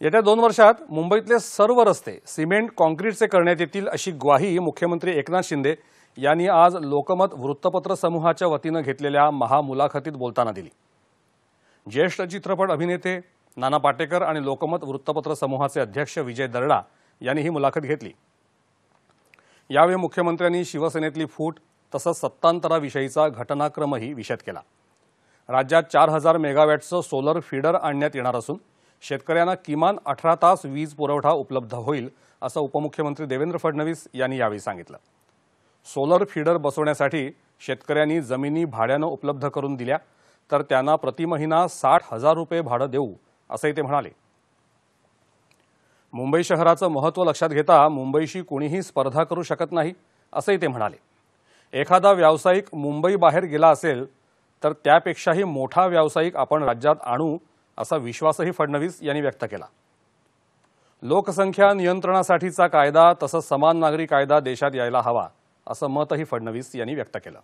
येत्या दोन वर्षात मुंबईतले सर्व रस्ते सिमेंट कॉन्क्रीटचे करण्यात येतील अशी ग्वाही मुख्यमंत्री एकनाथ शिंदे यांनी आज लोकमत वृत्तपत्र समूहाच्या वतीनं घेतलेल्या महामुलाखतीत बोलताना दिली ज्येष्ठ चित्रपट अभिनेते नाना पाटेकर आणि लोकमत वृत्तपत्र समूहाचे अध्यक्ष विजय दरडा यांनी ही मुलाखत घेतली यावेळी मुख्यमंत्र्यांनी शिवसेनेतली फूट तसंच सत्तांतराविषयीचा घटनाक्रमही विषद केला राज्यात चार हजार मेगावॅटचं सोलर फीडर आणण्यात येणार असून शेतकऱ्यांना किमान अठरा तास वीज पुरवठा उपलब्ध होईल असं उपमुख्यमंत्री देवेंद्र फडणवीस यांनी यावेळी सांगितलं सोलर फीडर बसवण्यासाठी शेतकऱ्यांनी जमिनी भाड्यानं उपलब्ध करून दिल्या तर त्यांना प्रतिमहिना साठ हजार रुपये भाडं देऊ असंही ते म्हणाले मुंबई शहराचं महत्त्व लक्षात घेता मुंबईशी कुणीही स्पर्धा करू शकत नाही असंही ते म्हणाले एखादा व्यावसायिक मुंबई बाहेर गेला असेल तर त्यापेक्षाही मोठा व्यावसायिक आपण राज्यात आणू असा विश्वासही फडणवीस यांनी व्यक्त केला लोकसंख्या नियंत्रणासाठीचा कायदा तसंच समान नागरी कायदा देशात यायला हवा असं मतही फडणवीस यांनी व्यक्त केलं